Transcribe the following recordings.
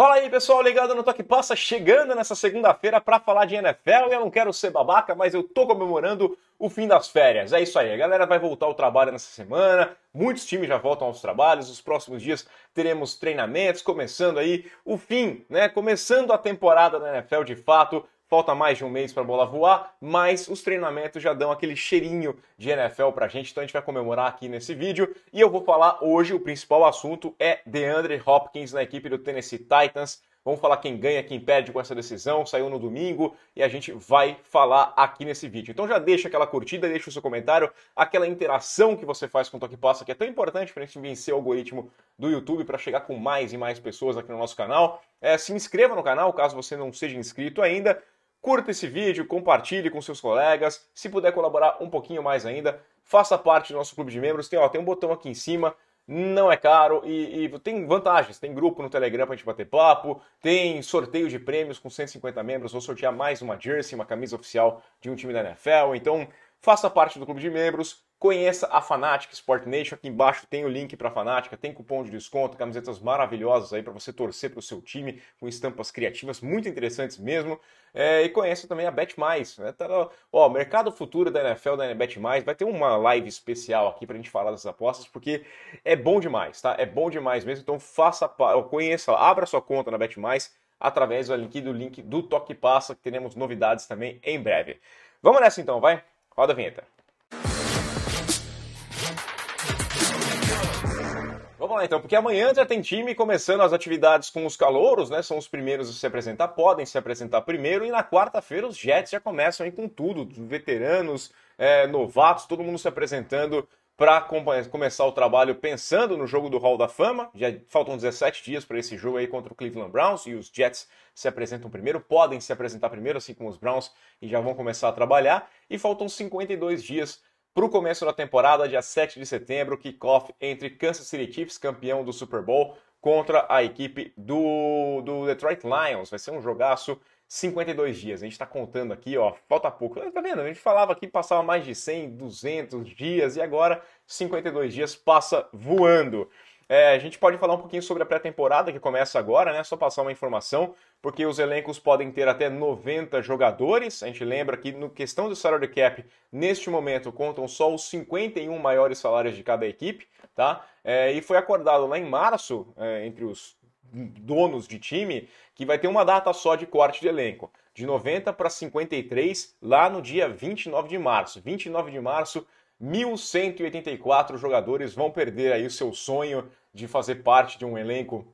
Fala aí, pessoal, ligado no Toque Passa, chegando nessa segunda-feira para falar de NFL. Eu não quero ser babaca, mas eu tô comemorando o fim das férias. É isso aí, a galera vai voltar ao trabalho nessa semana. Muitos times já voltam aos trabalhos. Nos próximos dias teremos treinamentos, começando aí o fim, né? Começando a temporada da NFL de fato. Falta mais de um mês para a bola voar, mas os treinamentos já dão aquele cheirinho de NFL para a gente, então a gente vai comemorar aqui nesse vídeo. E eu vou falar hoje, o principal assunto é DeAndre Hopkins na equipe do Tennessee Titans. Vamos falar quem ganha, quem perde com essa decisão, saiu no domingo e a gente vai falar aqui nesse vídeo. Então já deixa aquela curtida, deixa o seu comentário, aquela interação que você faz com o Toque Passa, que é tão importante para a gente vencer o algoritmo do YouTube para chegar com mais e mais pessoas aqui no nosso canal. É, se inscreva no canal caso você não seja inscrito ainda. Curta esse vídeo, compartilhe com seus colegas. Se puder colaborar um pouquinho mais ainda, faça parte do nosso clube de membros. Tem, ó, tem um botão aqui em cima, não é caro e, e tem vantagens. Tem grupo no Telegram para a gente bater papo, tem sorteio de prêmios com 150 membros. Vou sortear mais uma jersey, uma camisa oficial de um time da NFL. Então, faça parte do clube de membros Conheça a Fanatic Sport Nation, aqui embaixo tem o link para a Fanática, tem cupom de desconto, camisetas maravilhosas aí para você torcer para o seu time, com estampas criativas muito interessantes mesmo. É, e conheça também a Bet Mais, né? Tá, ó, mercado futuro da NFL, da Bet Mais, vai ter uma live especial aqui para a gente falar dessas apostas, porque é bom demais, tá? É bom demais mesmo, então faça, conheça, abra sua conta na Bet Mais através do link do, link do Toque Passa, que teremos novidades também em breve. Vamos nessa então, vai? Roda a vinheta. vamos lá então, porque amanhã já tem time começando as atividades com os calouros, né? São os primeiros a se apresentar, podem se apresentar primeiro, e na quarta-feira os Jets já começam aí com tudo, veteranos, é, novatos, todo mundo se apresentando para começar o trabalho pensando no jogo do Hall da Fama. Já faltam 17 dias para esse jogo aí contra o Cleveland Browns e os Jets se apresentam primeiro, podem se apresentar primeiro, assim como os Browns, e já vão começar a trabalhar. E faltam 52 dias para o começo da temporada, dia 7 de setembro, kickoff entre Kansas City Chiefs, campeão do Super Bowl, contra a equipe do, do Detroit Lions. Vai ser um jogaço 52 dias. A gente está contando aqui, ó, falta pouco. Tá vendo? A gente falava que passava mais de 100, 200 dias e agora 52 dias passa voando. É, a gente pode falar um pouquinho sobre a pré-temporada que começa agora, né? Só passar uma informação porque os elencos podem ter até 90 jogadores. A gente lembra que, no questão do salary cap, neste momento contam só os 51 maiores salários de cada equipe, tá? É, e foi acordado lá em março, é, entre os donos de time, que vai ter uma data só de corte de elenco, de 90 para 53, lá no dia 29 de março. 29 de março. 1.184 jogadores vão perder aí o seu sonho de fazer parte de um elenco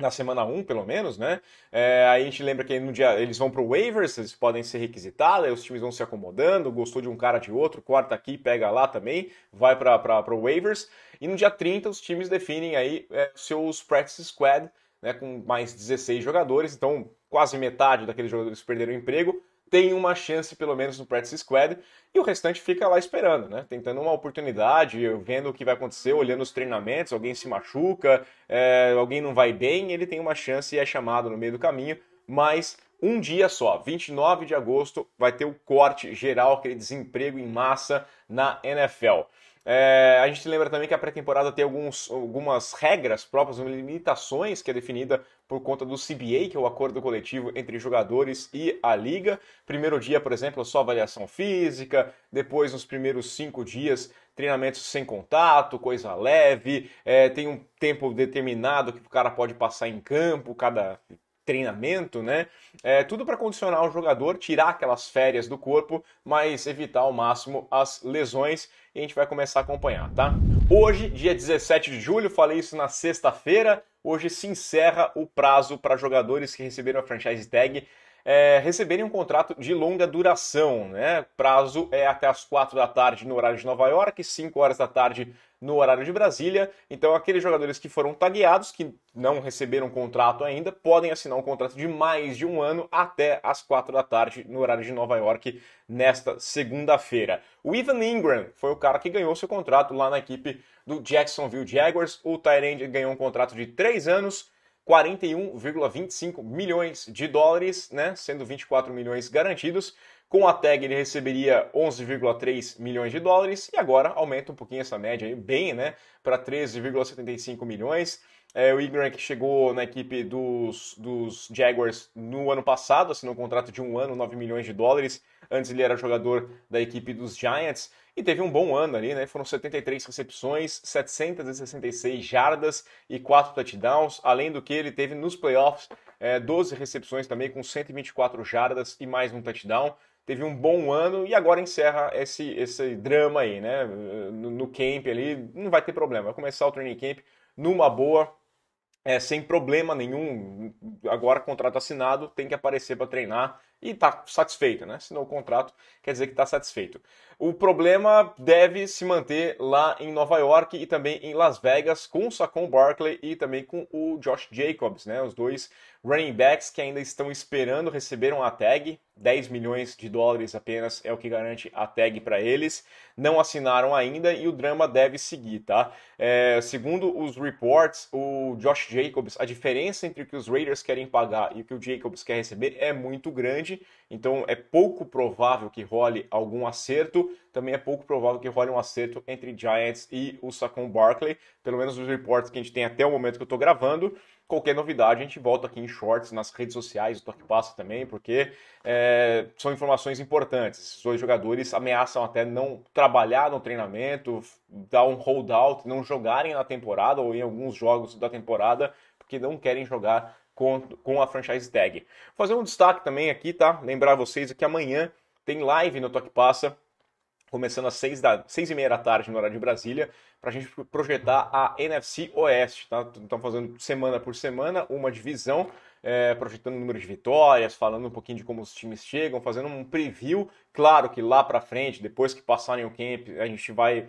na semana 1, um, pelo menos, né? É, aí a gente lembra que no dia eles vão pro waivers, eles podem ser requisitados, aí os times vão se acomodando, gostou de um cara de outro, corta aqui, pega lá também, vai para pro waivers. E no dia 30 os times definem aí é, seus practice squad, né, com mais 16 jogadores, então quase metade daqueles jogadores perderam o emprego tem uma chance pelo menos no practice squad e o restante fica lá esperando, né? Tentando uma oportunidade, vendo o que vai acontecer, olhando os treinamentos, alguém se machuca, é, alguém não vai bem, ele tem uma chance e é chamado no meio do caminho, mas um dia só, 29 de agosto, vai ter o corte geral, aquele desemprego em massa na NFL. É, a gente lembra também que a pré-temporada tem alguns, algumas regras próprias, limitações que é definida por conta do CBA, que é o acordo coletivo entre jogadores e a liga. Primeiro dia, por exemplo, só avaliação física, depois, nos primeiros cinco dias, treinamentos sem contato, coisa leve, é, tem um tempo determinado que o cara pode passar em campo, cada treinamento, né? É, tudo para condicionar o jogador, tirar aquelas férias do corpo, mas evitar ao máximo as lesões e a gente vai começar a acompanhar, tá? Hoje, dia 17 de julho, falei isso na sexta-feira, hoje se encerra o prazo para jogadores que receberam a franchise tag é, receberem um contrato de longa duração. Né? Prazo é até as 4 da tarde no horário de Nova York, 5 horas da tarde no horário de Brasília. Então, aqueles jogadores que foram tagueados, que não receberam contrato ainda, podem assinar um contrato de mais de um ano até as quatro da tarde, no horário de Nova York, nesta segunda-feira. O Ivan Ingram foi o cara que ganhou seu contrato lá na equipe do Jacksonville Jaguars. O Tyrande ganhou um contrato de três anos. 41,25 milhões de dólares, né, sendo 24 milhões garantidos. Com a tag ele receberia 11,3 milhões de dólares e agora aumenta um pouquinho essa média aí, bem, né, para 13,75 milhões. É, o Ingram que chegou na equipe dos, dos Jaguars no ano passado, assinou um contrato de um ano, 9 milhões de dólares. Antes ele era jogador da equipe dos Giants e teve um bom ano ali, né? Foram 73 recepções, 766 jardas e 4 touchdowns. Além do que, ele teve nos playoffs é, 12 recepções também, com 124 jardas e mais um touchdown teve um bom ano e agora encerra esse, esse drama aí, né? No, no camp ali, não vai ter problema. Vai começar o training camp numa boa, é, sem problema nenhum. Agora contrato assinado, tem que aparecer para treinar e tá satisfeito, né? Assinou o contrato, quer dizer que está satisfeito. O problema deve se manter lá em Nova York e também em Las Vegas com o Saquon Barkley e também com o Josh Jacobs, né? Os dois Running backs que ainda estão esperando receberam a tag, 10 milhões de dólares apenas é o que garante a tag para eles. Não assinaram ainda e o drama deve seguir, tá? É, segundo os reports, o Josh Jacobs, a diferença entre o que os Raiders querem pagar e o que o Jacobs quer receber é muito grande, então é pouco provável que role algum acerto. Também é pouco provável que role um acerto entre Giants e o Saquon Barkley, pelo menos os reports que a gente tem até o momento que eu estou gravando. Qualquer novidade, a gente volta aqui em shorts, nas redes sociais do Toque Passa também, porque é, são informações importantes. Esses dois jogadores ameaçam até não trabalhar no treinamento, dar um holdout, não jogarem na temporada ou em alguns jogos da temporada, porque não querem jogar com, com a franchise tag. Vou fazer um destaque também aqui, tá? Lembrar vocês que amanhã tem live no Toque Passa começando às 6, da, 6 e meia da tarde no horário de Brasília, para a gente projetar a NFC Oeste. Tá? Estamos fazendo semana por semana uma divisão, é, projetando o número de vitórias, falando um pouquinho de como os times chegam, fazendo um preview. Claro que lá para frente, depois que passarem o camp, a gente vai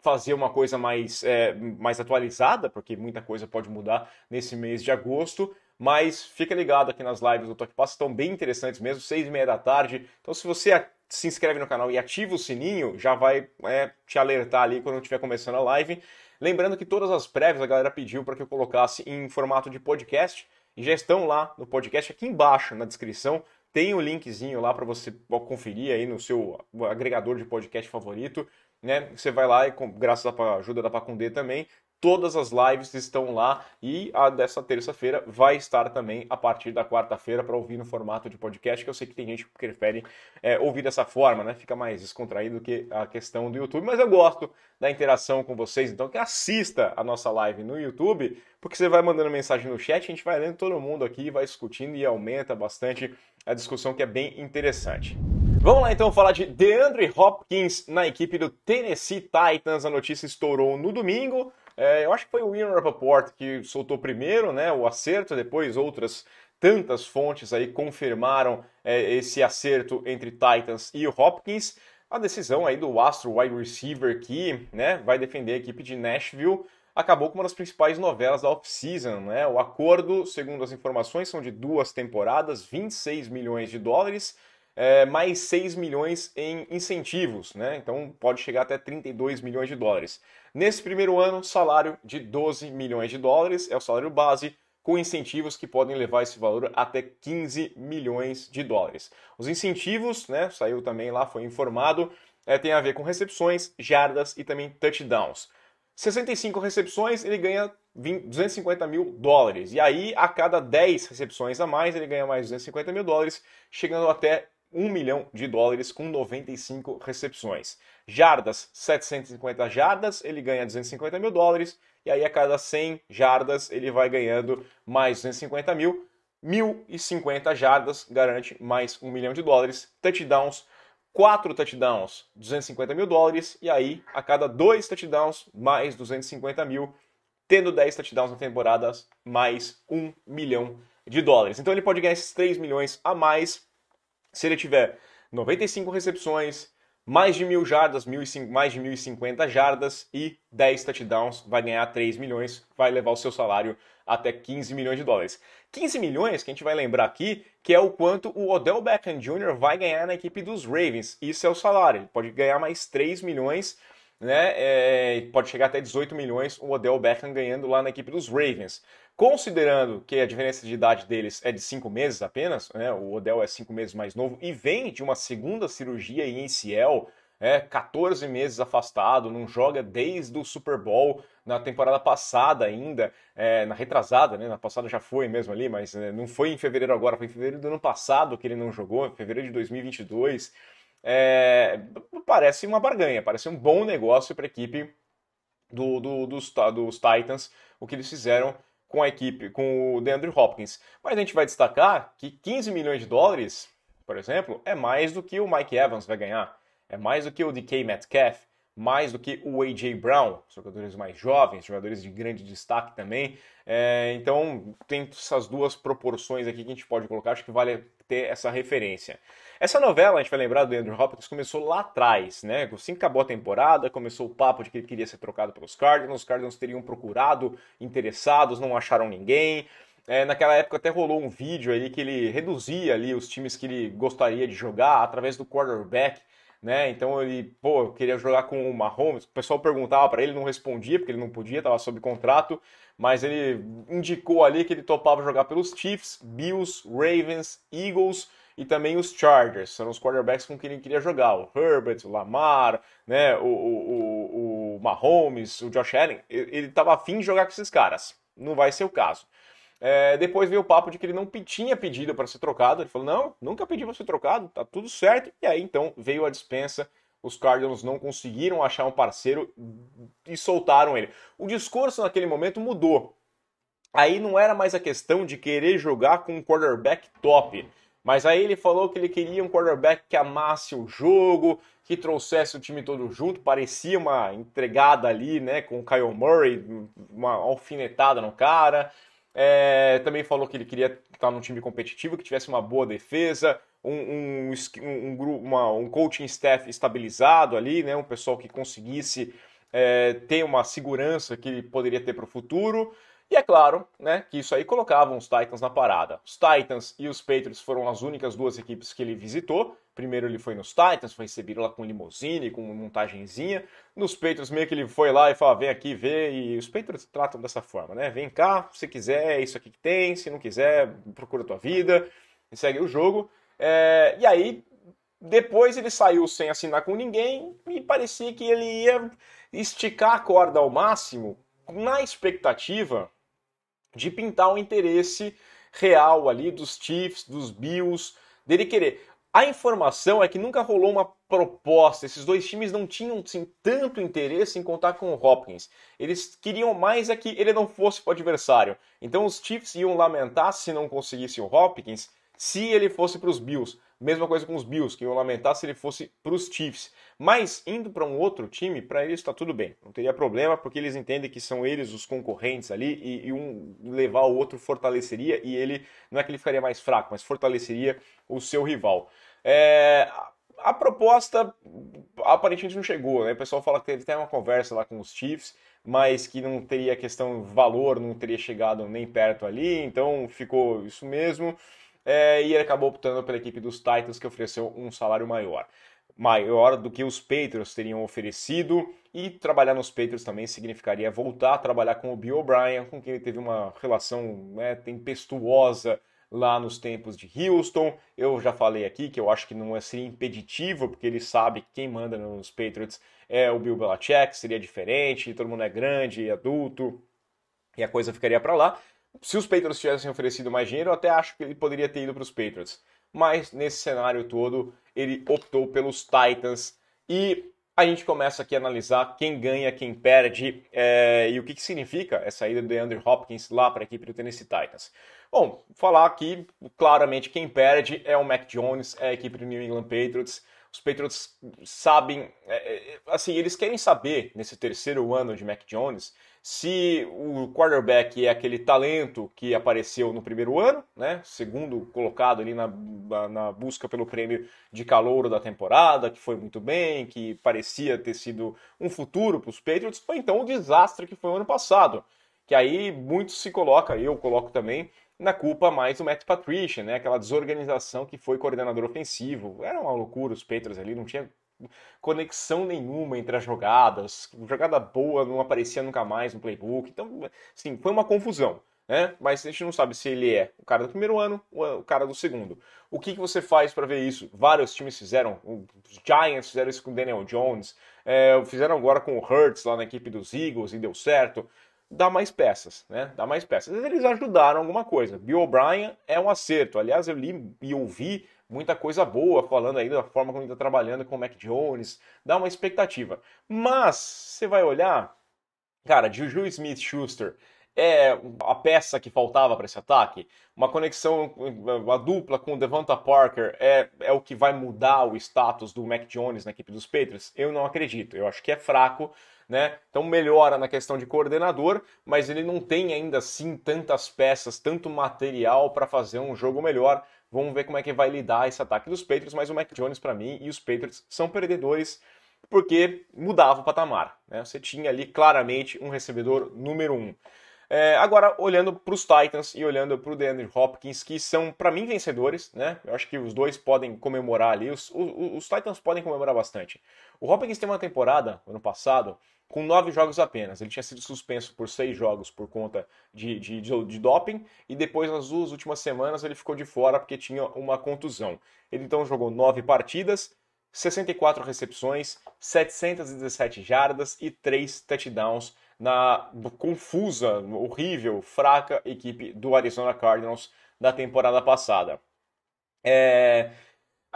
fazer uma coisa mais, é, mais atualizada, porque muita coisa pode mudar nesse mês de agosto. Mas fica ligado aqui nas lives do Toque Pass, estão bem interessantes mesmo, seis e meia da tarde. Então, se você se inscreve no canal e ativa o sininho, já vai é, te alertar ali quando estiver começando a live. Lembrando que todas as prévias a galera pediu para que eu colocasse em formato de podcast e já estão lá no podcast aqui embaixo na descrição. Tem o um linkzinho lá para você conferir aí no seu agregador de podcast favorito. Né? Você vai lá e, graças à ajuda da Pacundê também, Todas as lives estão lá e a dessa terça-feira vai estar também a partir da quarta-feira para ouvir no formato de podcast, que eu sei que tem gente que prefere é, ouvir dessa forma, né? Fica mais descontraído que a questão do YouTube, mas eu gosto da interação com vocês, então que assista a nossa live no YouTube, porque você vai mandando mensagem no chat, a gente vai lendo todo mundo aqui, vai discutindo e aumenta bastante a discussão que é bem interessante. Vamos lá então falar de DeAndre Hopkins na equipe do Tennessee Titans. A notícia estourou no domingo. É, eu acho que foi o Ian Rappaport que soltou primeiro né, o acerto, depois outras tantas fontes aí confirmaram é, esse acerto entre Titans e Hopkins. A decisão aí do Astro wide receiver que né, vai defender a equipe de Nashville acabou com uma das principais novelas da off-season. Né? O acordo, segundo as informações, são de duas temporadas, 26 milhões de dólares, é, mais 6 milhões em incentivos. Né? Então pode chegar até 32 milhões de dólares. Nesse primeiro ano, salário de 12 milhões de dólares é o salário base, com incentivos que podem levar esse valor até 15 milhões de dólares. Os incentivos, né, saiu também lá, foi informado, é, tem a ver com recepções, jardas e também touchdowns. 65 recepções, ele ganha 250 mil dólares. E aí, a cada 10 recepções a mais, ele ganha mais 250 mil dólares, chegando até 1 milhão de dólares com 95 recepções. Jardas, 750 jardas, ele ganha 250 mil dólares. E aí a cada 100 jardas ele vai ganhando mais 250 mil. 1.050 jardas garante mais 1 milhão de dólares. Touchdowns, 4 touchdowns, 250 mil dólares. E aí a cada 2 touchdowns, mais 250 mil. Tendo 10 touchdowns na temporada, mais 1 milhão de dólares. Então ele pode ganhar esses 3 milhões a mais se ele tiver 95 recepções, mais de mil jardas, mil e, mais de 1.050 jardas e 10 touchdowns, vai ganhar 3 milhões, vai levar o seu salário até 15 milhões de dólares. 15 milhões, que a gente vai lembrar aqui, que é o quanto o Odell Beckham Jr. vai ganhar na equipe dos Ravens. Isso é o salário, ele pode ganhar mais 3 milhões, né? É, pode chegar até 18 milhões o Odell Beckham ganhando lá na equipe dos Ravens. Considerando que a diferença de idade deles é de cinco meses apenas, né? o Odell é cinco meses mais novo e vem de uma segunda cirurgia em Ciel, é, 14 meses afastado, não joga desde o Super Bowl na temporada passada ainda, é, na retrasada, né? Na passada já foi mesmo ali, mas né, não foi em fevereiro agora, foi em fevereiro do ano passado que ele não jogou, em fevereiro de 2022. É, parece uma barganha, parece um bom negócio para a equipe do, do, dos, dos Titans, o que eles fizeram com a equipe, com o DeAndre Hopkins. Mas a gente vai destacar que 15 milhões de dólares, por exemplo, é mais do que o Mike Evans vai ganhar, é mais do que o DK Metcalf, mais do que o A.J. Brown, jogadores mais jovens, jogadores de grande destaque também. É, então tem essas duas proporções aqui que a gente pode colocar, acho que vale ter essa referência. Essa novela, a gente vai lembrar do Andrew Hopkins, começou lá atrás, né? Assim que acabou a temporada, começou o papo de que ele queria ser trocado pelos Cardinals, os Cardinals teriam procurado interessados, não acharam ninguém. É, naquela época até rolou um vídeo aí que ele reduzia ali os times que ele gostaria de jogar através do quarterback né? Então ele, pô, queria jogar com o Mahomes. O pessoal perguntava para ele, não respondia porque ele não podia, estava sob contrato, mas ele indicou ali que ele topava jogar pelos Chiefs, Bills, Ravens, Eagles e também os Chargers. São os quarterbacks com quem ele queria jogar. O Herbert, o Lamar, né, o, o, o, o Mahomes, o Josh Allen. Ele estava afim de jogar com esses caras. Não vai ser o caso. É, depois veio o papo de que ele não tinha pedido para ser trocado. Ele falou: não, nunca pedi para ser trocado, tá tudo certo. E aí então veio a dispensa. Os Cardinals não conseguiram achar um parceiro e soltaram ele. O discurso naquele momento mudou. Aí não era mais a questão de querer jogar com um quarterback top. Mas aí ele falou que ele queria um quarterback que amasse o jogo, que trouxesse o time todo junto. Parecia uma entregada ali, né, com o Kyle Murray, uma alfinetada no cara. É, também falou que ele queria estar num time competitivo, que tivesse uma boa defesa, um, um, um, uma, um coaching staff estabilizado ali, né? um pessoal que conseguisse é, ter uma segurança que ele poderia ter para o futuro. E é claro né, que isso aí colocava os Titans na parada. Os Titans e os Patriots foram as únicas duas equipes que ele visitou. Primeiro ele foi nos Titans, foi recebido lá com limusine, com montagenzinha. Nos Patriots meio que ele foi lá e falou, ah, vem aqui ver. E os Patriots tratam dessa forma, né? Vem cá, se quiser, é isso aqui que tem. Se não quiser, procura a tua vida e segue o jogo. É... e aí, depois ele saiu sem assinar com ninguém e parecia que ele ia esticar a corda ao máximo na expectativa de pintar o interesse real ali dos Chiefs, dos Bills, dele querer. A informação é que nunca rolou uma proposta. Esses dois times não tinham assim, tanto interesse em contar com o Hopkins. Eles queriam mais é que ele não fosse o adversário. Então os Chiefs iam lamentar se não conseguissem o Hopkins, se ele fosse para os Bills. Mesma coisa com os Bills, que eu lamentar se ele fosse para os Chiefs. Mas indo para um outro time, para eles está tudo bem. Não teria problema, porque eles entendem que são eles os concorrentes ali e, e um levar o outro fortaleceria e ele, não é que ele ficaria mais fraco, mas fortaleceria o seu rival. É, a proposta aparentemente não chegou, né? O pessoal fala que teve até uma conversa lá com os Chiefs, mas que não teria questão valor, não teria chegado nem perto ali, então ficou isso mesmo é, e ele acabou optando pela equipe dos Titans, que ofereceu um salário maior. Maior do que os Patriots teriam oferecido, e trabalhar nos Patriots também significaria voltar a trabalhar com o Bill O'Brien, com quem ele teve uma relação né, tempestuosa lá nos tempos de Houston. Eu já falei aqui que eu acho que não é, seria impeditivo, porque ele sabe que quem manda nos Patriots é o Bill Belichick, seria diferente, todo mundo é grande, adulto, e a coisa ficaria para lá se os Patriots tivessem oferecido mais dinheiro, eu até acho que ele poderia ter ido para os Patriots. Mas nesse cenário todo, ele optou pelos Titans e a gente começa aqui a analisar quem ganha, quem perde é, e o que, que significa essa saída do Andrew Hopkins lá para a equipe do Tennessee Titans. Bom, falar aqui claramente quem perde é o Mac Jones, é a equipe do New England Patriots. Os Patriots sabem, é, é assim, eles querem saber nesse terceiro ano de Mac Jones se o quarterback é aquele talento que apareceu no primeiro ano, né, segundo colocado ali na, na busca pelo prêmio de calouro da temporada, que foi muito bem, que parecia ter sido um futuro para os Patriots, ou então o desastre que foi o ano passado, que aí muito se coloca, eu coloco também, na culpa mais do Matt Patricia, né, aquela desorganização que foi coordenador ofensivo, era uma loucura os Patriots ali, não tinha conexão nenhuma entre as jogadas, jogada boa não aparecia nunca mais no playbook, então, assim, foi uma confusão. Né? Mas a gente não sabe se ele é o cara do primeiro ano ou é o cara do segundo. O que, que você faz para ver isso? Vários times fizeram, os Giants fizeram isso com o Daniel Jones, é, fizeram agora com o Hurts lá na equipe dos Eagles e deu certo. Dá mais peças, né? Dá mais peças. Eles ajudaram alguma coisa. Bill O'Brien é um acerto. Aliás, eu li e ouvi muita coisa boa, falando aí da forma como ele está trabalhando com o Mac Jones, dá uma expectativa. Mas, você vai olhar, cara, Juju Smith Schuster é a peça que faltava para esse ataque. Uma conexão, uma dupla com o Devonta Parker é, é o que vai mudar o status do Mac Jones na equipe dos Patriots? Eu não acredito. Eu acho que é fraco, né? Então melhora na questão de coordenador, mas ele não tem ainda assim tantas peças, tanto material para fazer um jogo melhor. Vamos ver como é que vai lidar esse ataque dos Patriots, mas o Mac Jones, para mim, e os Patriots são perdedores porque mudava o patamar. Né? Você tinha ali claramente um recebedor número um. É, agora, olhando para os Titans e olhando para o DeAndre Hopkins, que são, para mim, vencedores, né? Eu acho que os dois podem comemorar ali. Os, os, os Titans podem comemorar bastante. O Hopkins tem uma temporada, ano passado, com nove jogos apenas. Ele tinha sido suspenso por seis jogos por conta de, de, de, de, doping e depois, nas duas últimas semanas, ele ficou de fora porque tinha uma contusão. Ele então jogou nove partidas, 64 recepções, 717 jardas e três touchdowns na confusa, horrível, fraca equipe do Arizona Cardinals da temporada passada. É,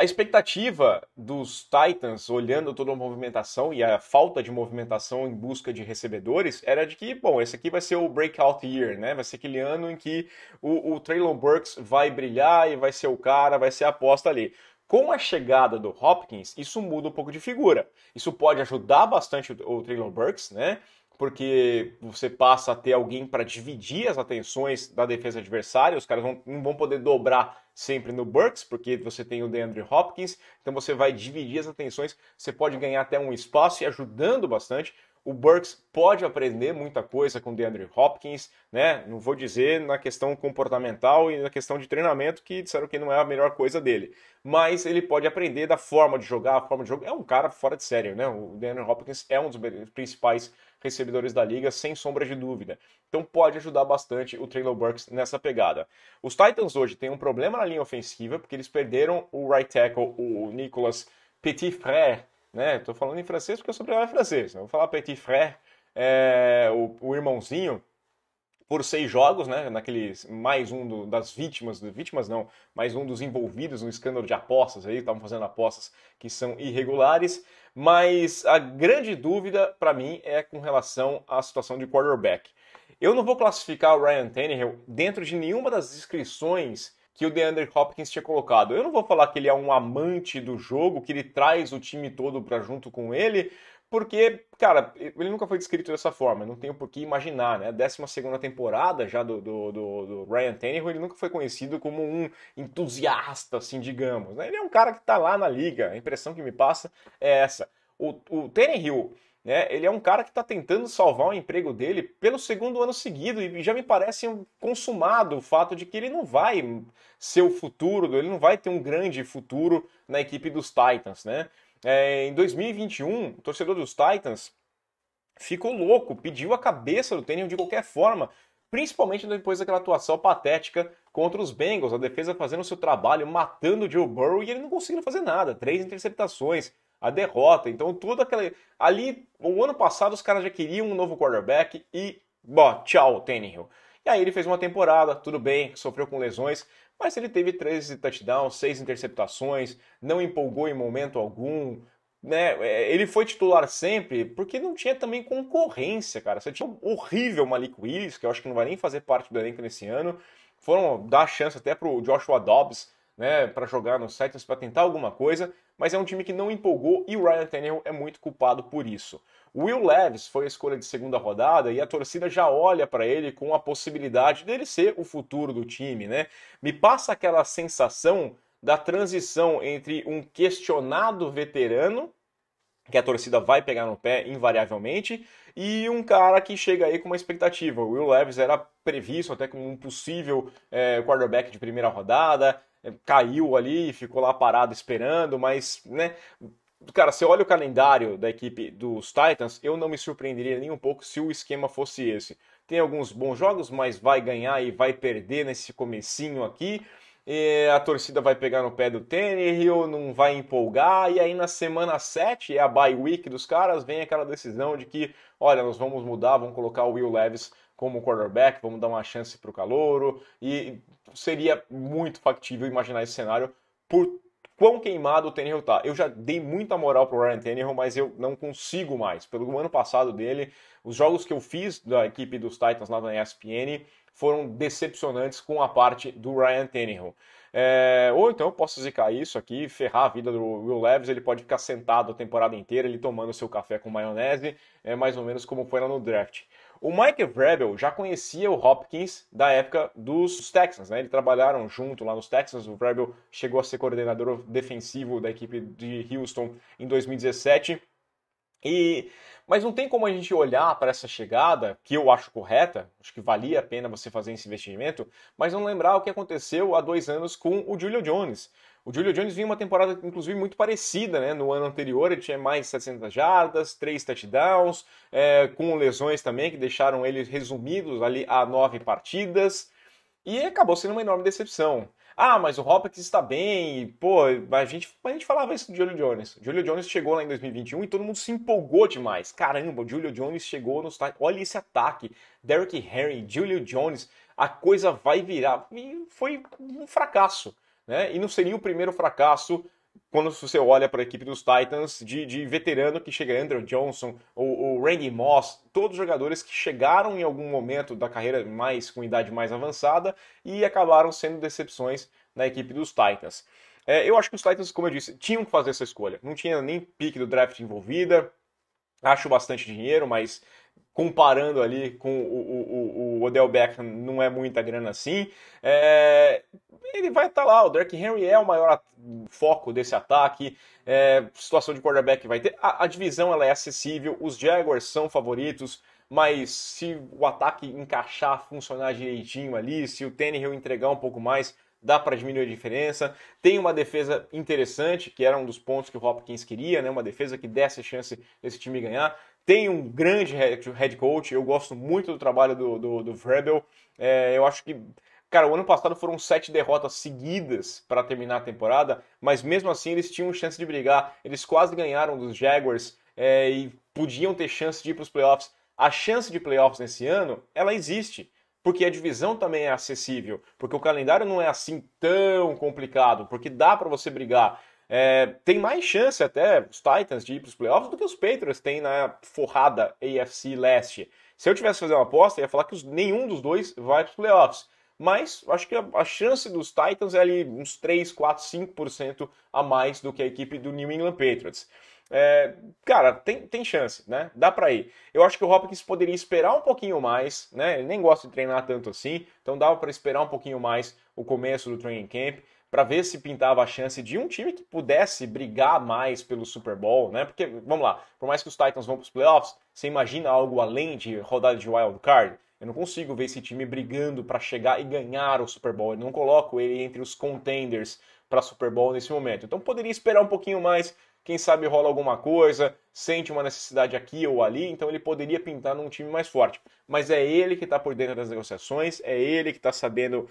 a expectativa dos Titans, olhando toda a movimentação e a falta de movimentação em busca de recebedores, era de que, bom, esse aqui vai ser o breakout year, né? Vai ser aquele ano em que o, o Traylon Burks vai brilhar e vai ser o cara, vai ser a aposta ali. Com a chegada do Hopkins, isso muda um pouco de figura. Isso pode ajudar bastante o, o Traylon Burks, né? porque você passa a ter alguém para dividir as atenções da defesa adversária, os caras vão, não vão poder dobrar sempre no Burks, porque você tem o DeAndre Hopkins, então você vai dividir as atenções, você pode ganhar até um espaço e ajudando bastante. O Burks pode aprender muita coisa com o DeAndre Hopkins, né? Não vou dizer na questão comportamental e na questão de treinamento, que disseram que não é a melhor coisa dele. Mas ele pode aprender da forma de jogar, a forma de jogo. É um cara fora de série, né? O DeAndre Hopkins é um dos principais recebedores da liga, sem sombra de dúvida. Então pode ajudar bastante o Traylon Burks nessa pegada. Os Titans hoje têm um problema na linha ofensiva, porque eles perderam o right tackle, o Nicholas Petit Frère, né? Estou falando em francês porque o sobrenome é francês. Eu vou falar Petit Frère, é, o, o, irmãozinho, por seis jogos, né? Naquele mais um do, das vítimas, vítimas não, mais um dos envolvidos no escândalo de apostas aí, estavam fazendo apostas que são irregulares. Mas a grande dúvida para mim é com relação à situação de quarterback. Eu não vou classificar o Ryan Tannehill dentro de nenhuma das descrições que o DeAndre Hopkins tinha colocado. Eu não vou falar que ele é um amante do jogo, que ele traz o time todo para junto com ele, porque, cara, ele nunca foi descrito dessa forma, não tenho por que imaginar, né? A 12 temporada já do, do, do, do Ryan Tannehill, ele nunca foi conhecido como um entusiasta, assim, digamos. Né? Ele é um cara que tá lá na liga, a impressão que me passa é essa. O, o Tannehill né? Ele é um cara que está tentando salvar o emprego dele pelo segundo ano seguido e já me parece consumado o fato de que ele não vai ser o futuro, ele não vai ter um grande futuro na equipe dos Titans. Né? É, em 2021, o torcedor dos Titans ficou louco, pediu a cabeça do Tenniel de qualquer forma, principalmente depois daquela atuação patética contra os Bengals, a defesa fazendo seu trabalho, matando o Joe Burrow e ele não conseguindo fazer nada, três interceptações a derrota. Então, tudo aquela. Ali, o ano passado, os caras já queriam um novo quarterback e, bom, tchau, Tannehill. E aí ele fez uma temporada, tudo bem, sofreu com lesões, mas ele teve 13 touchdowns, 6 interceptações, não empolgou em momento algum. Né? É, ele foi titular sempre porque não tinha também concorrência, cara. Você tinha um horrível Malik Willis, que eu acho que não vai nem fazer parte do elenco nesse ano. Foram dar chance até pro Joshua Dobbs, né, para jogar nos Titans, para tentar alguma coisa, mas é um time que não empolgou e o Ryan Tannehill é muito culpado por isso. Will Levis foi a escolha de segunda rodada e a torcida já olha para ele com a possibilidade dele ser o futuro do time, né? Me passa aquela sensação da transição entre um questionado veterano que a torcida vai pegar no pé invariavelmente, e um cara que chega aí com uma expectativa. O Will Levis era previsto até como um possível é, quarterback de primeira rodada, é, caiu ali, e ficou lá parado esperando, mas, né? Cara, você olha o calendário da equipe dos Titans, eu não me surpreenderia nem um pouco se o esquema fosse esse. Tem alguns bons jogos, mas vai ganhar e vai perder nesse comecinho aqui. E é, a torcida vai pegar no pé do Tannehill, não vai empolgar, e aí na semana 7, é a bye week dos caras, vem aquela decisão de que, olha, nós vamos mudar, vamos colocar o Will Levis como quarterback, vamos dar uma chance para o Calouro, e seria muito factível imaginar esse cenário por quão queimado o Tannehill tá. Eu já dei muita moral pro Ryan Tannehill, mas eu não consigo mais. Pelo ano passado dele, os jogos que eu fiz da equipe dos Titans lá na ESPN foram decepcionantes com a parte do Ryan Tannehill. É, ou então eu posso zicar isso aqui, ferrar a vida do Will Leves, ele pode ficar sentado a temporada inteira, ele tomando seu café com maionese, é mais ou menos como foi lá no draft. O Mike Vrabel já conhecia o Hopkins da época dos Texans, né? Eles trabalharam junto lá nos Texans. O Vrabel chegou a ser coordenador defensivo da equipe de Houston em 2017. E mas não tem como a gente olhar para essa chegada, que eu acho correta, acho que valia a pena você fazer esse investimento, mas não lembrar o que aconteceu há dois anos com o Julio Jones. O Julio Jones vinha uma temporada, inclusive, muito parecida, né? No ano anterior ele tinha mais 700 jardas, 3 touchdowns, é, com lesões também que deixaram ele resumidos ali a 9 partidas. E acabou sendo uma enorme decepção. Ah, mas o Hopkins está bem, e, pô, a gente, a gente falava isso do Julio Jones. O Julio Jones chegou lá em 2021 e todo mundo se empolgou demais. Caramba, o Julio Jones chegou no Olha esse ataque. Derrick Henry, Julio Jones, a coisa vai virar. E foi um fracasso né? E não seria o primeiro fracasso quando você olha para a equipe dos Titans de, de, veterano que chega Andrew Johnson, ou, ou Randy Moss, todos jogadores que chegaram em algum momento da carreira mais com idade mais avançada e acabaram sendo decepções na equipe dos Titans. É, eu acho que os Titans, como eu disse, tinham que fazer essa escolha. Não tinha nem pique do draft envolvida. Acho bastante dinheiro, mas comparando ali com o, o, o Odell Beckham, não é muita grana assim. É, ele vai estar tá lá, o Derrick Henry é o maior foco desse ataque, é, situação de quarterback vai ter. A, a divisão ela é acessível, os Jaguars são favoritos, mas se o ataque encaixar, funcionar direitinho ali, se o Tannehill entregar um pouco mais, dá para diminuir a diferença. Tem uma defesa interessante, que era um dos pontos que o Hopkins queria, né? uma defesa que desse a chance desse time ganhar tem um grande head coach, eu gosto muito do trabalho do, do, do Vrabel. É, eu acho que, cara, o ano passado foram sete derrotas seguidas para terminar a temporada, mas mesmo assim eles tinham chance de brigar. Eles quase ganharam dos Jaguars é, e podiam ter chance de ir para os playoffs. A chance de playoffs nesse ano, ela existe porque a divisão também é acessível, porque o calendário não é assim tão complicado, porque dá para você brigar é, tem mais chance até os Titans de ir para os playoffs do que os Patriots têm na forrada AFC Leste. Se eu tivesse que fazer uma aposta, eu ia falar que os, nenhum dos dois vai para os playoffs. Mas acho que a, a, chance dos Titans é ali uns 3, 4, 5% a mais do que a equipe do New England Patriots. É, cara, tem, tem chance, né? Dá pra ir. Eu acho que o Hopkins poderia esperar um pouquinho mais, né? Ele nem gosta de treinar tanto assim, então dava para esperar um pouquinho mais o começo do training camp para ver se pintava a chance de um time que pudesse brigar mais pelo Super Bowl, né? Porque, vamos lá, por mais que os Titans vão para os playoffs, você imagina algo além de rodada de wild card? Eu não consigo ver esse time brigando para chegar e ganhar o Super Bowl. Eu não coloco ele entre os contenders para Super Bowl nesse momento. Então poderia esperar um pouquinho mais, quem sabe rola alguma coisa, sente uma necessidade aqui ou ali, então ele poderia pintar num time mais forte. Mas é ele que está por dentro das negociações, é ele que está sabendo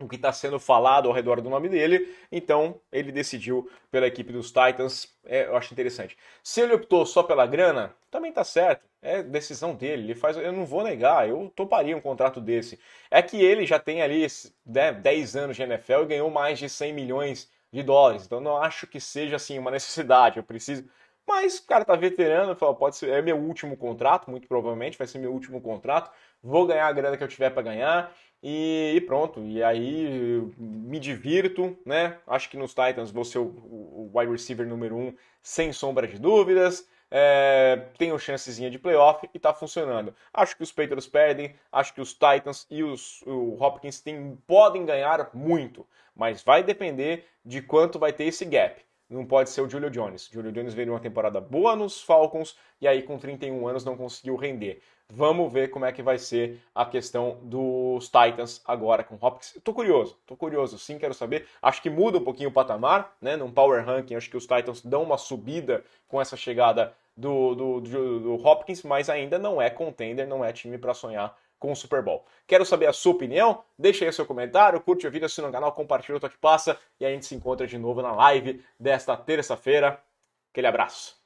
o que está sendo falado ao redor do nome dele, então ele decidiu pela equipe dos Titans, é, eu acho interessante. Se ele optou só pela grana, também tá certo, é decisão dele, ele faz, eu não vou negar, eu toparia um contrato desse. É que ele já tem ali né, 10 anos de NFL e ganhou mais de 100 milhões de dólares, então não acho que seja assim uma necessidade, eu preciso... Mas o cara tá veterano, fala, pode ser, é meu último contrato, muito provavelmente vai ser meu último contrato, vou ganhar a grana que eu tiver para ganhar, e, pronto, e aí me divirto, né? Acho que nos Titans vou ser o, o wide receiver número um, sem sombra de dúvidas. É, tenho chancezinha de playoff e tá funcionando. Acho que os Patriots perdem, acho que os Titans e os, o Hopkins tem, podem ganhar muito, mas vai depender de quanto vai ter esse gap. Não pode ser o Julio Jones. Julio Jones veio uma temporada boa nos Falcons e aí com 31 anos não conseguiu render. Vamos ver como é que vai ser a questão dos Titans agora com Hopkins. Tô curioso, tô curioso, sim, quero saber. Acho que muda um pouquinho o patamar, né? Num power ranking, acho que os Titans dão uma subida com essa chegada do, do, do, do Hopkins, mas ainda não é contender, não é time para sonhar com o Super Bowl. Quero saber a sua opinião, deixa aí seu comentário, curte o vídeo, assina o canal, compartilha o que passa e a gente se encontra de novo na live desta terça-feira. Aquele abraço!